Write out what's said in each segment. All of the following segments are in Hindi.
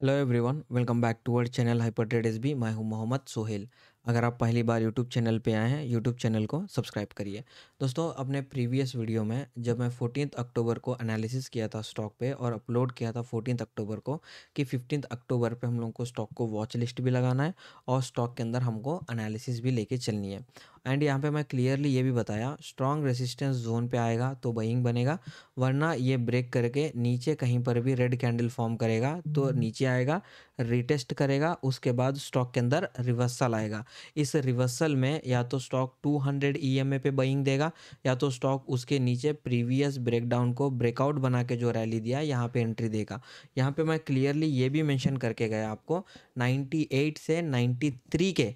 Hello everyone, welcome back to our channel HyperTrade SB. I am Mohammed Sohail. अगर आप पहली बार यूट्यूब चैनल पे आए हैं यूट्यूब चैनल को सब्सक्राइब करिए दोस्तों अपने प्रीवियस वीडियो में जब मैं फोर्टीन अक्टूबर को एनालिसिस किया था स्टॉक पे और अपलोड किया था फोर्टीन अक्टूबर को कि फिफ्टीन अक्टूबर पे हम लोगों को स्टॉक को वॉच लिस्ट भी लगाना है और स्टॉक के अंदर हमको एनालिसिस भी लेके चलनी है एंड यहाँ पे मैं क्लियरली ये भी बताया स्ट्रॉन्ग रेसिस्टेंस जोन पे आएगा तो बइंग बनेगा वरना ये ब्रेक करके नीचे कहीं पर भी रेड कैंडल फॉर्म करेगा तो नीचे आएगा रिटेस्ट करेगा उसके बाद स्टॉक के अंदर रिवर्सल आएगा इस रिवर्सल में या तो स्टॉक 200 हंड्रेड ई एम पे बइंग देगा या तो स्टॉक उसके नीचे प्रीवियस ब्रेकडाउन को ब्रेकआउट बना के जो रैली दिया यहाँ पे एंट्री देगा यहाँ पे मैं क्लियरली ये भी मेंशन करके गया आपको 98 से 93 के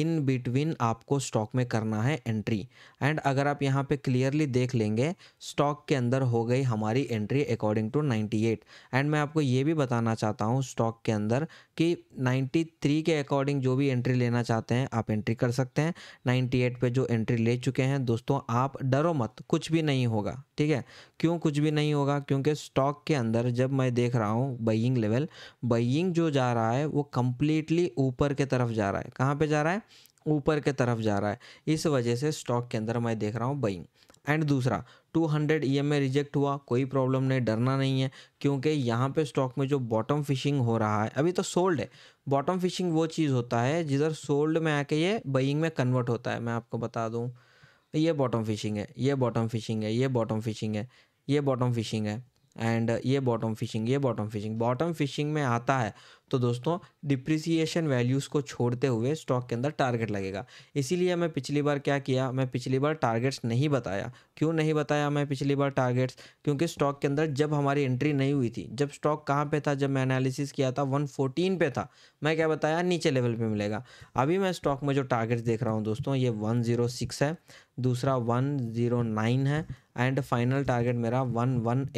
इन बिटवीन आपको स्टॉक में करना है एंट्री एंड अगर आप यहाँ पे क्लियरली देख लेंगे स्टॉक के अंदर हो गई हमारी एंट्री अकॉर्डिंग टू 98 एंड मैं आपको ये भी बताना चाहता हूँ स्टॉक के अंदर कि 93 के अकॉर्डिंग जो भी एंट्री लेना चाहते हैं हैं आप एंट्री कर सकते हैं 98 पे जो एंट्री ले चुके हैं दोस्तों आप डरो मत कुछ भी नहीं होगा ठीक है क्यों कुछ भी नहीं होगा क्योंकि स्टॉक के अंदर जब मैं देख रहा हूँ बइंग लेवल बइंग जो जा रहा है वो कम्प्लीटली ऊपर के तरफ जा रहा है कहाँ पर जा रहा है ऊपर के तरफ जा रहा है इस वजह से स्टॉक के अंदर मैं देख रहा हूँ बइंग एंड दूसरा 200 हंड्रेड ई एम रिजेक्ट हुआ कोई प्रॉब्लम नहीं डरना नहीं है क्योंकि यहाँ पे स्टॉक में जो बॉटम फिशिंग हो रहा है अभी तो सोल्ड है बॉटम फिशिंग वो चीज़ होता है जिधर सोल्ड में आके ये बइंग में कन्वर्ट होता है मैं आपको बता दूँ ये बॉटम फिशिंग है ये बॉटम फिशिंग है ये बॉटम फिशिंग है ये बॉटम फिशिंग है एंड ये बॉटम फिशिंग ये बॉटम फिशिंग बॉटम फिशिंग में आता है तो दोस्तों डिप्रिसिएशन वैल्यूज़ को छोड़ते हुए स्टॉक के अंदर टारगेट लगेगा इसीलिए मैं पिछली बार क्या किया मैं पिछली बार टारगेट्स नहीं बताया क्यों नहीं बताया मैं पिछली बार टारगेट्स क्योंकि स्टॉक के अंदर जब हमारी एंट्री नहीं हुई थी जब स्टॉक कहाँ पे था जब मैं एनालिसिस किया था वन फोर्टीन था मैं क्या बताया नीचे लेवल पर मिलेगा अभी मैं स्टॉक में जो टारगेट्स देख रहा हूँ दोस्तों ये वन है दूसरा नाइन है एंड फाइनल टारगेट मेरा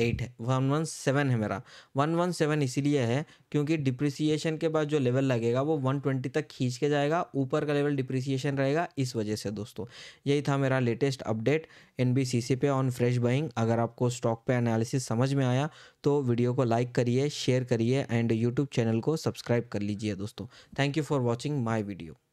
एट है सेवन है मेरा सेवन इसीलिए है क्योंकि डिप्रिस डिप्रिसिएशन के बाद जो लेवल लगेगा वो 120 तक खींच के जाएगा ऊपर का लेवल डिप्रिसिएशन रहेगा इस वजह से दोस्तों यही था मेरा लेटेस्ट अपडेट एन पे ऑन फ्रेश बाइंग अगर आपको स्टॉक पे एनालिसिस समझ में आया तो वीडियो को लाइक करिए शेयर करिए एंड यूट्यूब चैनल को सब्सक्राइब कर लीजिए दोस्तों thank you for watching my video